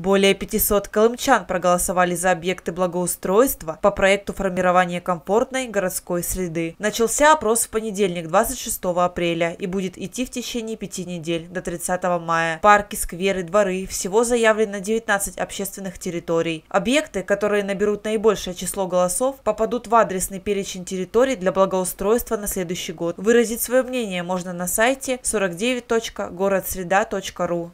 Более 500 колымчан проголосовали за объекты благоустройства по проекту формирования комфортной городской среды. Начался опрос в понедельник, 26 апреля, и будет идти в течение пяти недель, до 30 мая. Парки, скверы, дворы. Всего заявлено 19 общественных территорий. Объекты, которые наберут наибольшее число голосов, попадут в адресный перечень территорий для благоустройства на следующий год. Выразить свое мнение можно на сайте 49.городсреда.ру.